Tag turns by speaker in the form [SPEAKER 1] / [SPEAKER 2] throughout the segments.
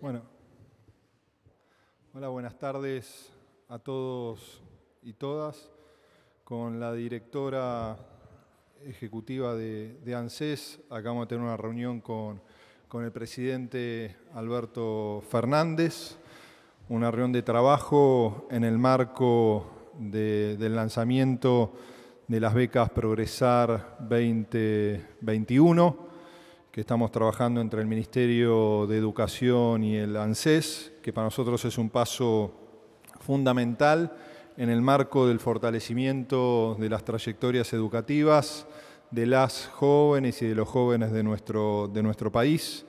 [SPEAKER 1] Bueno. Hola, buenas tardes a todos y todas. Con la directora ejecutiva de, ANSES acabamos de tener una reunión con, el presidente Alberto Fernández, una reunión de trabajo en el marco del lanzamiento de las becas Progresar 2021 que estamos trabajando entre el Ministerio de Educación y el ANSES, que para nosotros es un paso fundamental en el marco del fortalecimiento de las trayectorias educativas de las jóvenes y de los jóvenes de nuestro, de nuestro país.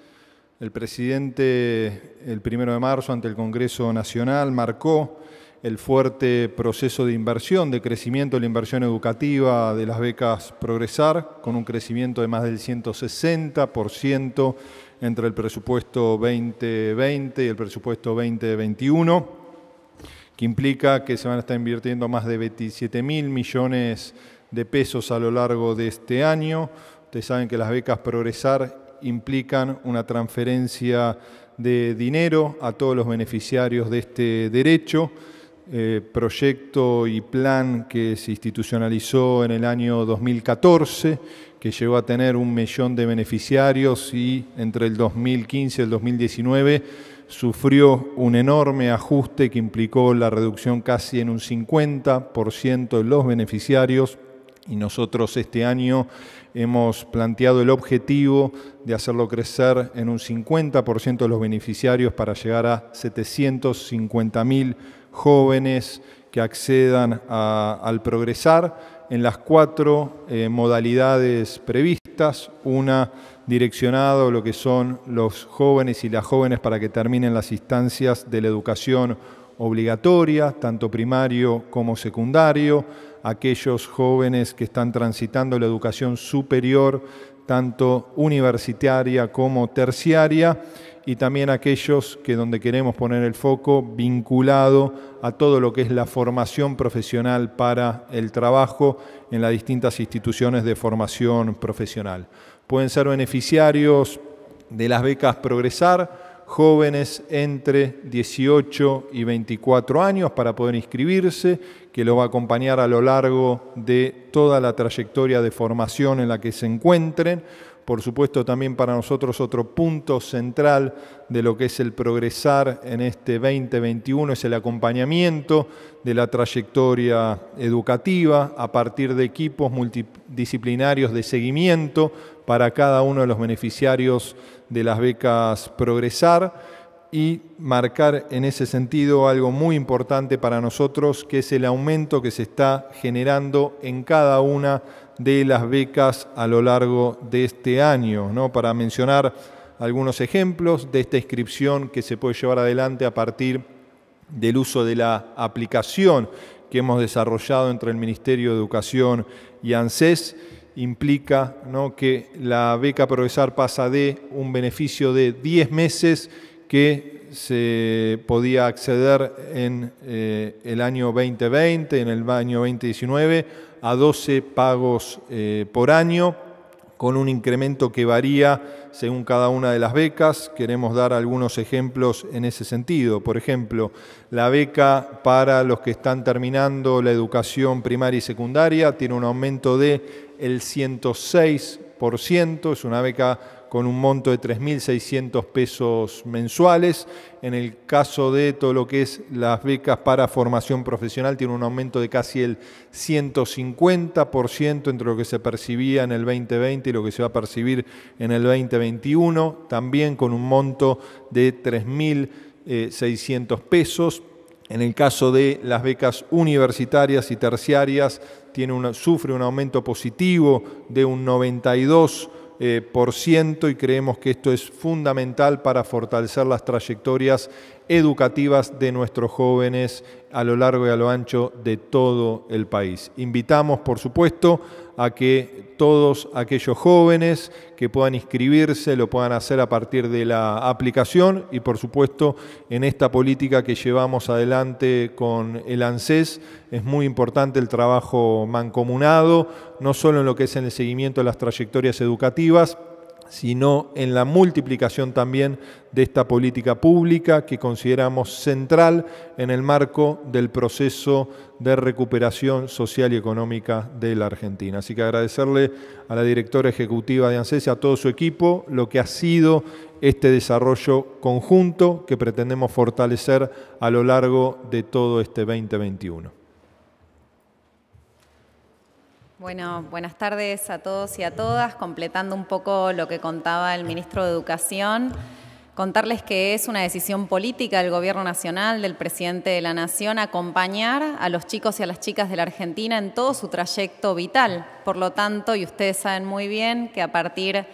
[SPEAKER 1] El presidente el primero de marzo ante el Congreso Nacional marcó el fuerte proceso de inversión, de crecimiento la inversión educativa de las becas Progresar, con un crecimiento de más del 160% entre el presupuesto 2020 y el presupuesto 2021, que implica que se van a estar invirtiendo más de 27 mil millones de pesos a lo largo de este año. Ustedes saben que las becas Progresar implican una transferencia de dinero a todos los beneficiarios de este derecho eh, proyecto y plan que se institucionalizó en el año 2014, que llegó a tener un millón de beneficiarios y entre el 2015 y el 2019 sufrió un enorme ajuste que implicó la reducción casi en un 50% de los beneficiarios y nosotros este año hemos planteado el objetivo de hacerlo crecer en un 50% de los beneficiarios para llegar a 750 mil jóvenes que accedan al progresar en las cuatro eh, modalidades previstas, una direccionada a lo que son los jóvenes y las jóvenes para que terminen las instancias de la educación obligatoria, tanto primario como secundario, aquellos jóvenes que están transitando la educación superior, tanto universitaria como terciaria, y también aquellos que donde queremos poner el foco vinculado a todo lo que es la formación profesional para el trabajo en las distintas instituciones de formación profesional. Pueden ser beneficiarios de las becas Progresar, jóvenes entre 18 y 24 años para poder inscribirse, que lo va a acompañar a lo largo de toda la trayectoria de formación en la que se encuentren por supuesto también para nosotros otro punto central de lo que es el progresar en este 2021 es el acompañamiento de la trayectoria educativa a partir de equipos multidisciplinarios de seguimiento para cada uno de los beneficiarios de las becas Progresar y marcar en ese sentido algo muy importante para nosotros, que es el aumento que se está generando en cada una de las becas a lo largo de este año. Para mencionar algunos ejemplos de esta inscripción que se puede llevar adelante a partir del uso de la aplicación que hemos desarrollado entre el Ministerio de Educación y ANSES implica que la beca Progresar pasa de un beneficio de 10 meses que se podía acceder en eh, el año 2020, en el año 2019, a 12 pagos eh, por año, con un incremento que varía según cada una de las becas. Queremos dar algunos ejemplos en ese sentido. Por ejemplo, la beca para los que están terminando la educación primaria y secundaria tiene un aumento de el 106 es una beca con un monto de 3.600 pesos mensuales. En el caso de todo lo que es las becas para formación profesional, tiene un aumento de casi el 150% entre lo que se percibía en el 2020 y lo que se va a percibir en el 2021, también con un monto de 3.600 eh, pesos en el caso de las becas universitarias y terciarias, sufre un aumento positivo de un 92%. Eh, y creemos que esto es fundamental para fortalecer las trayectorias educativas de nuestros jóvenes a lo largo y a lo ancho de todo el país. Invitamos, por supuesto, a que todos aquellos jóvenes que puedan inscribirse lo puedan hacer a partir de la aplicación y por supuesto en esta política que llevamos adelante con el ANSES es muy importante el trabajo mancomunado, no solo en lo que es en el seguimiento de las trayectorias educativas, sino en la multiplicación también de esta política pública que consideramos central en el marco del proceso de recuperación social y económica de la Argentina. Así que agradecerle a la directora ejecutiva de ANSES y a todo su equipo lo que ha sido este desarrollo conjunto que pretendemos fortalecer a lo largo de todo este 2021.
[SPEAKER 2] Bueno, buenas tardes a todos y a todas. Completando un poco lo que contaba el ministro de Educación, contarles que es una decisión política del Gobierno Nacional, del presidente de la Nación, acompañar a los chicos y a las chicas de la Argentina en todo su trayecto vital. Por lo tanto, y ustedes saben muy bien que a partir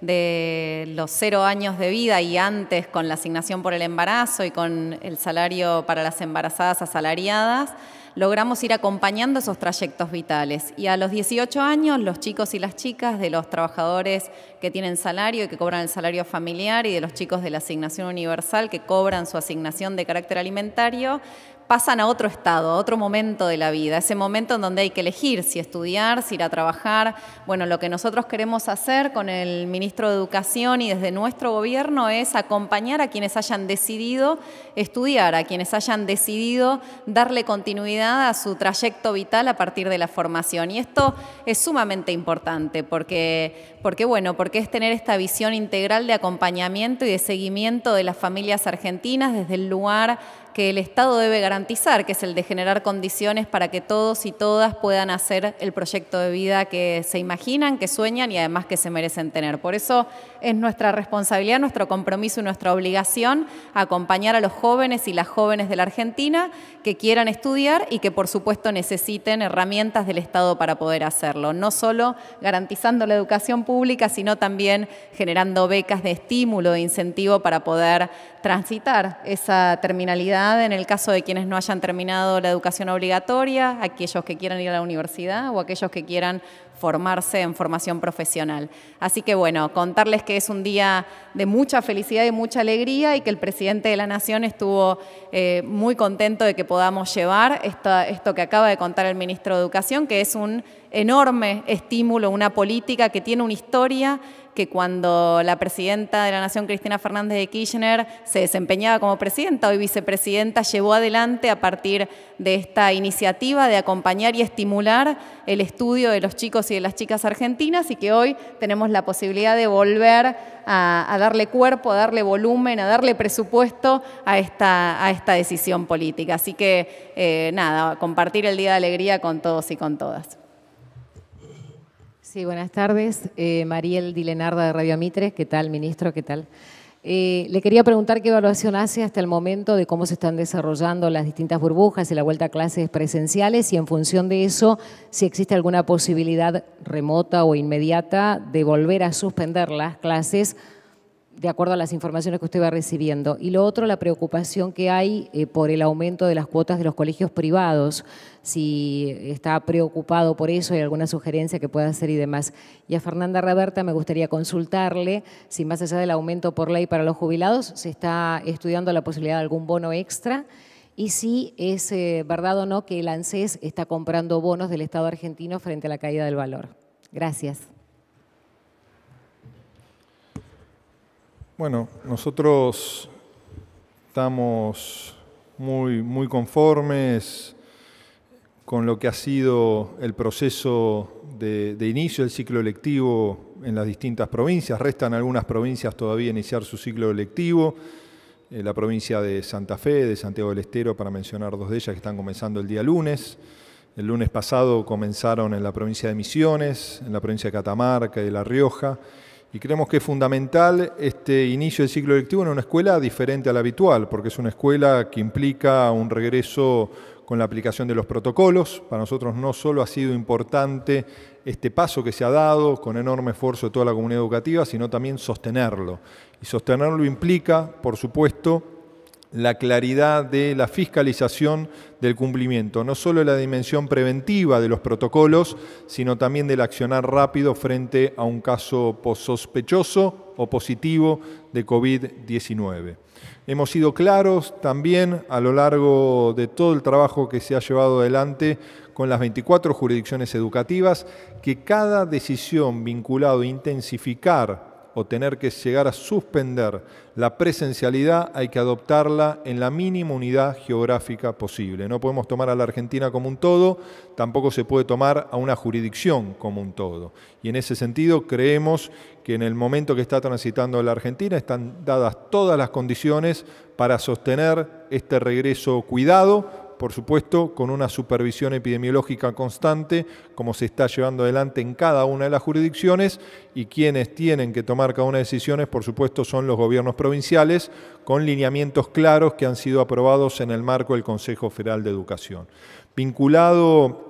[SPEAKER 2] de los cero años de vida y antes con la asignación por el embarazo y con el salario para las embarazadas asalariadas, logramos ir acompañando esos trayectos vitales. Y a los 18 años, los chicos y las chicas de los trabajadores que tienen salario y que cobran el salario familiar y de los chicos de la asignación universal que cobran su asignación de carácter alimentario, pasan a otro estado, a otro momento de la vida, ese momento en donde hay que elegir si estudiar, si ir a trabajar. Bueno, lo que nosotros queremos hacer con el ministro de Educación y desde nuestro gobierno es acompañar a quienes hayan decidido estudiar, a quienes hayan decidido darle continuidad a su trayecto vital a partir de la formación. Y esto es sumamente importante porque, porque bueno, porque es tener esta visión integral de acompañamiento y de seguimiento de las familias argentinas desde el lugar que el Estado debe garantizar, que es el de generar condiciones para que todos y todas puedan hacer el proyecto de vida que se imaginan, que sueñan y además que se merecen tener. Por eso es nuestra responsabilidad, nuestro compromiso y nuestra obligación acompañar a los jóvenes y las jóvenes de la Argentina que quieran estudiar y que por supuesto necesiten herramientas del Estado para poder hacerlo, no solo garantizando la educación pública, sino también generando becas de estímulo, de incentivo para poder transitar esa terminalidad en el caso de quienes no hayan terminado la educación obligatoria, aquellos que quieran ir a la universidad o aquellos que quieran formarse en formación profesional. Así que bueno, contarles que es un día de mucha felicidad y mucha alegría y que el presidente de la Nación estuvo eh, muy contento de que podamos llevar esto que acaba de contar el ministro de Educación, que es un enorme estímulo, una política que tiene una historia que cuando la presidenta de la Nación, Cristina Fernández de Kirchner, se desempeñaba como presidenta, hoy vicepresidenta, llevó adelante a partir de esta iniciativa de acompañar y estimular el estudio de los chicos y de las chicas argentinas y que hoy tenemos la posibilidad de volver a, darle cuerpo, a darle volumen, a darle presupuesto a esta, decisión política. Así que, eh, nada, compartir el Día de Alegría con todos y con todas buenas tardes. Eh, Mariel Dilenarda de Radio Mitre. ¿Qué tal, ministro? ¿Qué tal? Eh, le quería preguntar qué evaluación hace hasta el momento de cómo se están desarrollando las distintas burbujas y la vuelta a clases presenciales y en función de eso, si existe alguna posibilidad remota o inmediata de volver a suspender las clases de acuerdo a las informaciones que usted va recibiendo. Y lo otro, la preocupación que hay eh, por el aumento de las cuotas de los colegios privados, si está preocupado por eso, hay alguna sugerencia que pueda hacer y demás. Y a Fernanda Roberta me gustaría consultarle si más allá del aumento por ley para los jubilados, se está estudiando la posibilidad de algún bono extra y si es eh, verdad o no que el ANSES está comprando bonos del Estado argentino frente a la caída del valor. Gracias.
[SPEAKER 1] Bueno, nosotros estamos muy, conformes con lo que ha sido el proceso de, inicio del ciclo electivo en las distintas provincias. Restan algunas provincias todavía iniciar su ciclo electivo. Eh, la provincia de Santa Fe, de Santiago del Estero, para mencionar dos de ellas que están comenzando el día lunes. El lunes pasado comenzaron en la provincia de Misiones, en la provincia de Catamarca y de La Rioja. Y creemos que es fundamental este inicio del ciclo lectivo en una escuela diferente a la habitual, porque es una escuela que implica un regreso con la aplicación de los protocolos. Para nosotros no solo ha sido importante este paso que se ha dado con enorme esfuerzo de toda la comunidad educativa, sino también sostenerlo. Y sostenerlo implica, por supuesto, la claridad de la fiscalización del cumplimiento, no solo la dimensión preventiva de los protocolos, sino también del accionar rápido frente a un caso sospechoso o positivo de COVID-19. Hemos sido claros también a lo largo de todo el trabajo que se ha llevado adelante con las 24 jurisdicciones educativas que cada decisión vinculada a intensificar o tener que llegar a suspender la presencialidad, hay que adoptarla en la mínima unidad geográfica posible. No podemos tomar a la Argentina como un todo, tampoco se puede tomar a una jurisdicción como un todo. Y en ese sentido creemos que en el momento que está transitando la Argentina están dadas todas las condiciones para sostener este regreso cuidado por supuesto, con una supervisión epidemiológica constante, como se está llevando adelante en cada una de las jurisdicciones, y quienes tienen que tomar cada una de las decisiones, por supuesto, son los gobiernos provinciales, con lineamientos claros que han sido aprobados en el marco del Consejo Federal de Educación. Vinculado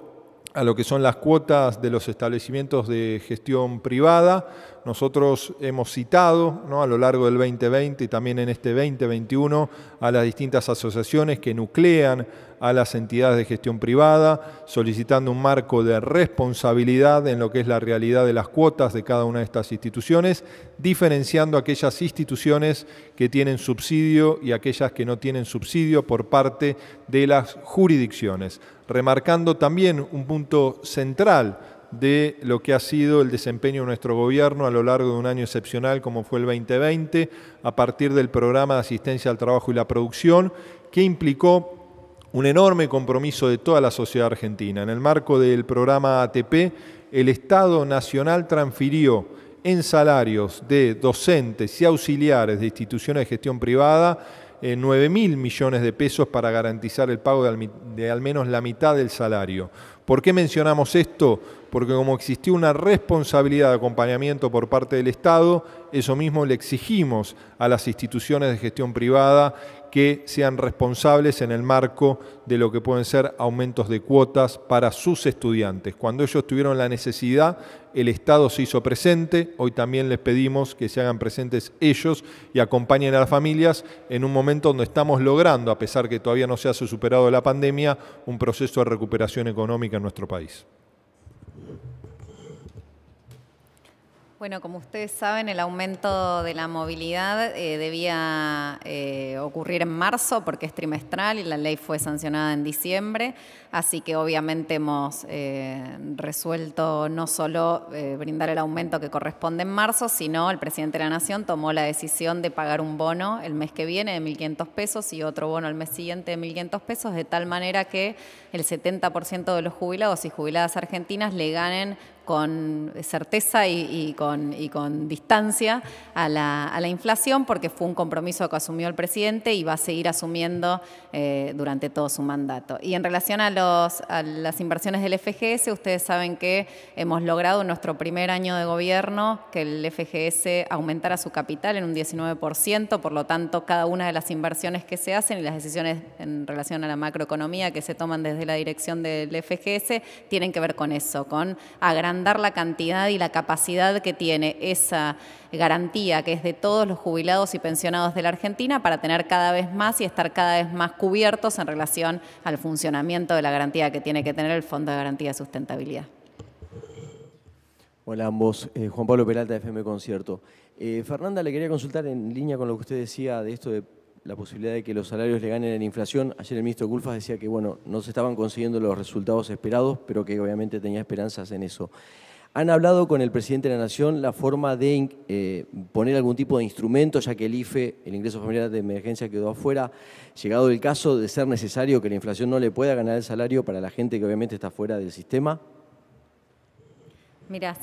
[SPEAKER 1] a lo que son las cuotas de los establecimientos de gestión privada. Nosotros hemos citado a lo largo del 2020 y también en este 2021 a las distintas asociaciones que nuclean a las entidades de gestión privada, solicitando un marco de responsabilidad en lo que es la realidad de las cuotas de cada una de estas instituciones, diferenciando aquellas instituciones que tienen subsidio y aquellas que no tienen subsidio por parte de las jurisdicciones remarcando también un punto central de lo que ha sido el desempeño de nuestro gobierno a lo largo de un año excepcional como fue el 2020, a partir del programa de asistencia al trabajo y la producción, que implicó un enorme compromiso de toda la sociedad argentina. En el marco del programa ATP, el Estado Nacional transfirió en salarios de docentes y auxiliares de instituciones de gestión privada eh, mil millones de pesos para garantizar el pago de al, de al menos la mitad del salario. ¿Por qué mencionamos esto? Porque como existió una responsabilidad de acompañamiento por parte del Estado, eso mismo le exigimos a las instituciones de gestión privada que sean responsables en el marco de lo que pueden ser aumentos de cuotas para sus estudiantes. Cuando ellos tuvieron la necesidad, el Estado se hizo presente, hoy también les pedimos que se hagan presentes ellos y acompañen a las familias en un momento donde estamos logrando, a pesar que todavía no se ha superado la pandemia, un proceso de recuperación económica en nuestro país.
[SPEAKER 2] Bueno, como ustedes saben, el aumento de la movilidad eh, debía eh, ocurrir en marzo porque es trimestral y la ley fue sancionada en diciembre, así que obviamente hemos eh, resuelto no solo brindar el aumento que corresponde en marzo, sino el presidente de la Nación tomó la decisión de pagar un bono el mes que viene de 1.500 pesos y otro bono el mes siguiente de 1.500 pesos, de tal manera que el 70% de los jubilados y jubiladas argentinas le ganen con certeza y, con, distancia a la, inflación, porque fue un compromiso que asumió el presidente y va a seguir asumiendo eh, durante todo su mandato. Y en relación a, los, a las inversiones del FGS, ustedes saben que hemos logrado en nuestro primer año de gobierno que el FGS aumentara su capital en un 19%, por lo tanto, cada una de las inversiones que se hacen y las decisiones en relación a la macroeconomía que se toman desde la dirección del FGS tienen que ver con eso, con agrandar dar la cantidad y la capacidad que tiene esa garantía que es de todos los jubilados y pensionados de la Argentina para tener cada vez más y estar cada vez más cubiertos en relación al funcionamiento de la garantía que tiene que tener el Fondo de Garantía de Sustentabilidad. Hola ambos, eh, Juan Pablo Peralta FM Concierto. Eh, Fernanda, le quería consultar en línea con lo que usted decía de esto de la posibilidad de que los salarios le ganen la inflación. Ayer el ministro Gulfas decía que bueno, no se estaban consiguiendo los resultados esperados, pero que obviamente tenía esperanzas en eso. ¿Han hablado con el presidente de la Nación la forma de eh, poner algún tipo de instrumento, ya que el IFE, el ingreso familiar de emergencia, quedó afuera? Llegado el caso de ser necesario que la inflación no le pueda ganar el salario para la gente que obviamente está fuera del sistema. Mira,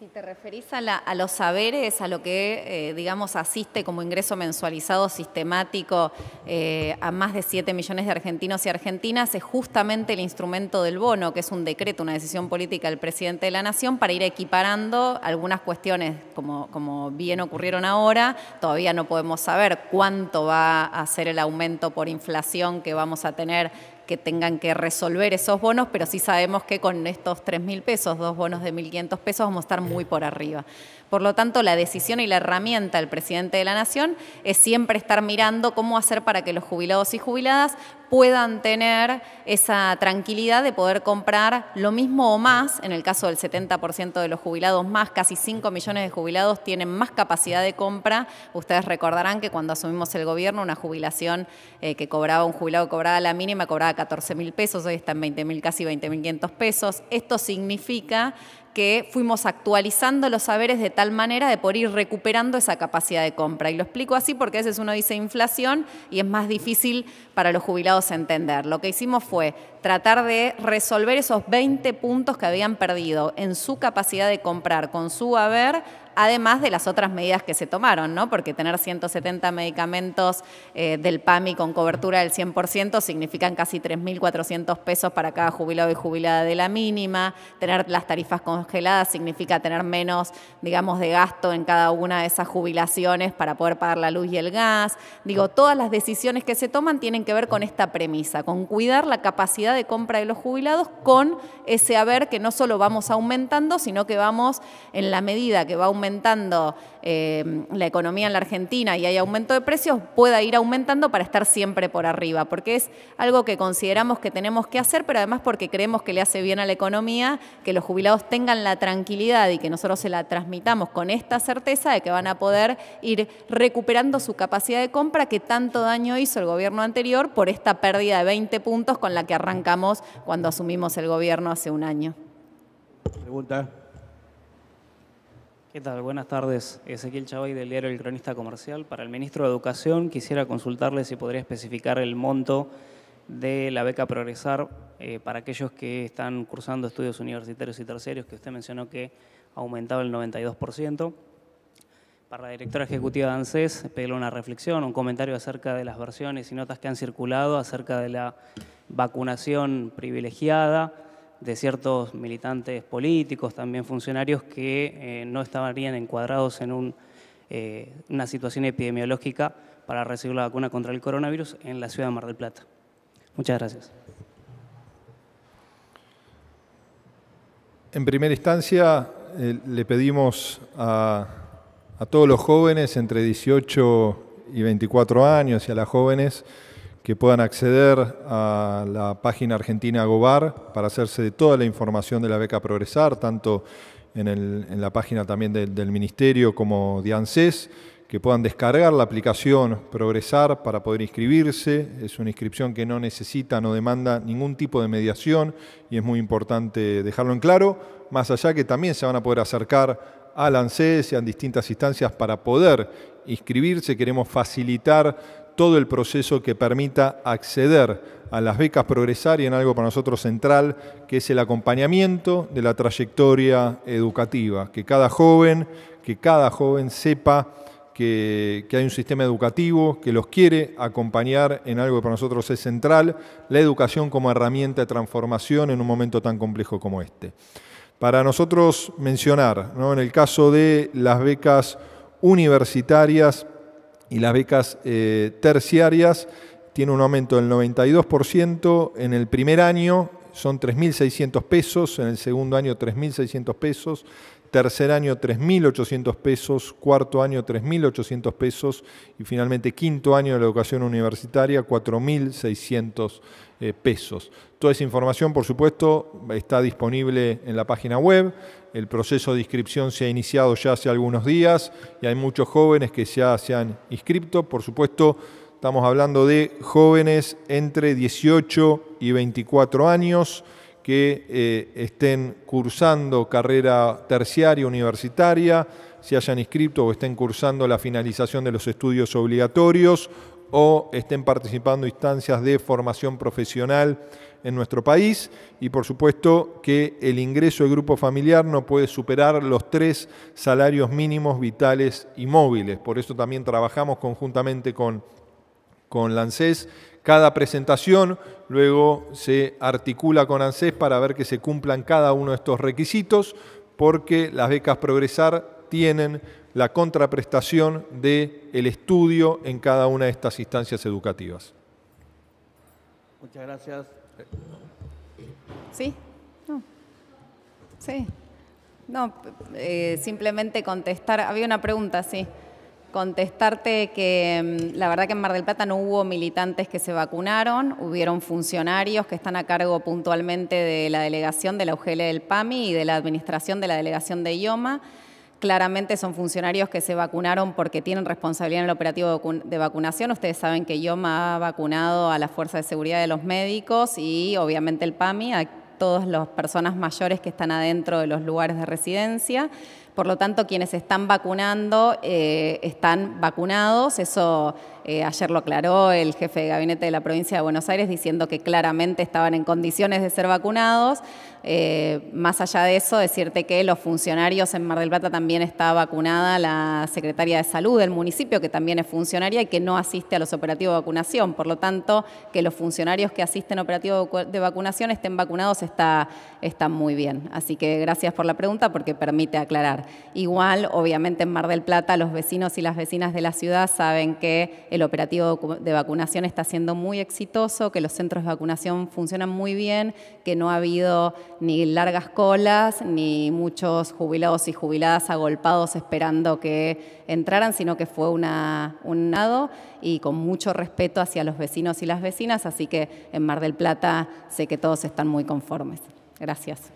[SPEAKER 2] si te referís a, los saberes, a lo que, eh, digamos, asiste como ingreso mensualizado sistemático eh, a más de 7 millones de argentinos y argentinas, es justamente el instrumento del bono, que es un decreto, una decisión política del presidente de la Nación para ir equiparando algunas cuestiones, como, como bien ocurrieron ahora. Todavía no podemos saber cuánto va a ser el aumento por inflación que vamos a tener que tengan que resolver esos bonos, pero sí sabemos que con estos 3.000 pesos, dos bonos de 1.500 pesos, vamos a estar muy por arriba. Por lo tanto, la decisión y la herramienta del presidente de la Nación es siempre estar mirando cómo hacer para que los jubilados y jubiladas puedan tener esa tranquilidad de poder comprar lo mismo o más, en el caso del 70% de los jubilados más, casi 5 millones de jubilados tienen más capacidad de compra. Ustedes recordarán que cuando asumimos el gobierno, una jubilación eh, que cobraba un jubilado cobraba la mínima, cobraba 14 mil pesos, hoy está en 20 mil, casi 20 mil 500 pesos. Esto significa que fuimos actualizando los haberes de tal manera de poder ir recuperando esa capacidad de compra. Y lo explico así porque a veces uno dice inflación y es más difícil para los jubilados entender. Lo que hicimos fue tratar de resolver esos 20 puntos que habían perdido en su capacidad de comprar con su haber además de las otras medidas que se tomaron, ¿no? porque tener 170 medicamentos eh, del PAMI con cobertura del 100% significan casi 3.400 pesos para cada jubilado y jubilada de la mínima, tener las tarifas congeladas significa tener menos, digamos, de gasto en cada una de esas jubilaciones para poder pagar la luz y el gas. Digo, todas las decisiones que se toman tienen que ver con esta premisa, con cuidar la capacidad de compra de los jubilados con ese haber que no solo vamos aumentando, sino que vamos, en la medida que va aumentando, aumentando eh, la economía en la Argentina y hay aumento de precios, pueda ir aumentando para estar siempre por arriba, porque es algo que consideramos que tenemos que hacer, pero además porque creemos que le hace bien a la economía que los jubilados tengan la tranquilidad y que nosotros se la transmitamos con esta certeza de que van a poder ir recuperando su capacidad de compra que tanto daño hizo el gobierno anterior por esta pérdida de 20 puntos con la que arrancamos cuando asumimos el gobierno hace un año. Pregunta. ¿Qué tal? Buenas tardes. Ezequiel Chavay del diario El Cronista Comercial. Para el ministro de Educación quisiera consultarle si podría especificar el monto de la beca Progresar eh, para aquellos que están cursando estudios universitarios y terciarios, que usted mencionó que ha aumentado el 92%. Para la directora ejecutiva de ANSES, pedirle una reflexión, un comentario acerca de las versiones y notas que han circulado acerca de la vacunación privilegiada, de ciertos militantes políticos, también funcionarios que eh, no no bien encuadrados en eh, una situación epidemiológica para recibir la vacuna contra el coronavirus en la ciudad de Mar del Plata.
[SPEAKER 1] Muchas gracias. En primera instancia, eh, le pedimos a, a todos los jóvenes entre 18 y 24 años y a las jóvenes, que puedan acceder a la página argentina Gobar para hacerse de toda la información de la beca Progresar, tanto en, la página también del Ministerio como de ANSES, que puedan descargar la aplicación Progresar para poder inscribirse. Es una inscripción que no necesita, no demanda ningún tipo de mediación y es muy importante dejarlo en claro, más allá que también se van a poder acercar al ANSES y a distintas instancias para poder inscribirse. Queremos facilitar todo el proceso que permita acceder a las becas progresar y en algo para nosotros central, que es el acompañamiento de la trayectoria educativa, que cada joven, que cada joven sepa que, hay un sistema educativo que los quiere acompañar en algo que para nosotros es central, la educación como herramienta de transformación en un momento tan complejo como este. Para nosotros mencionar, en el caso de las becas universitarias, y las becas eh, terciarias tiene un aumento del 92%. En el primer año son 3.600 pesos, en el segundo año 3.600 pesos, tercer año 3.800 pesos, cuarto año 3.800 pesos y finalmente quinto año de la educación universitaria 4.600 eh, pesos. Toda esa información, por supuesto, está disponible en la página web. El proceso de inscripción se ha iniciado ya hace algunos días y hay muchos jóvenes que ya se han inscrito. Por supuesto, estamos hablando de jóvenes entre 18 y 24 años que eh, estén cursando carrera terciaria universitaria, se hayan inscrito o estén cursando la finalización de los estudios obligatorios o estén participando instancias de formación profesional en nuestro país y por supuesto que el ingreso de grupo familiar no puede superar los tres salarios mínimos vitales y móviles. Por eso también trabajamos conjuntamente con, con cada presentación, luego se articula con ANSES para ver que se cumplan cada uno de estos requisitos, porque las becas Progresar tienen la contraprestación del el estudio en cada una de estas instancias educativas. Muchas gracias.
[SPEAKER 2] Sí. No. Sí. No, eh, simplemente contestar. Había una pregunta, sí. Contestarte que mm, la verdad que en Mar del Plata no hubo militantes que se vacunaron, hubieron funcionarios que están a cargo puntualmente de la delegación de la UGL del PAMI y de la administración de la delegación de IOMA. Claramente son funcionarios que se vacunaron porque tienen responsabilidad en el operativo de vacunación. Ustedes saben que IOMA ha vacunado a la Fuerza de Seguridad de los Médicos y obviamente el PAMI a todas las personas mayores que están adentro de los lugares de residencia. Por lo tanto, quienes están vacunando eh, están vacunados. Eso eh, ayer lo aclaró el jefe de gabinete de la provincia de Buenos Aires diciendo que claramente estaban en condiciones de ser vacunados. Eh, más allá de eso, decirte que los funcionarios en Mar del Plata también está vacunada la secretaria de salud del municipio, que también es funcionaria y que no asiste a los operativos de vacunación. Por lo tanto, que los funcionarios que asisten a operativos de vacunación estén vacunados está, está muy bien. Así que gracias por la pregunta porque permite aclarar. Igual, obviamente en Mar del Plata los vecinos y las vecinas de la ciudad saben que el operativo de vacunación está siendo muy exitoso, que los centros de vacunación funcionan muy bien, que no ha habido ni largas colas, ni muchos jubilados y jubiladas agolpados esperando que entraran, sino que fue un nado y con mucho respeto hacia los vecinos y las vecinas, así que en Mar del Plata sé que todos están muy conformes. Gracias.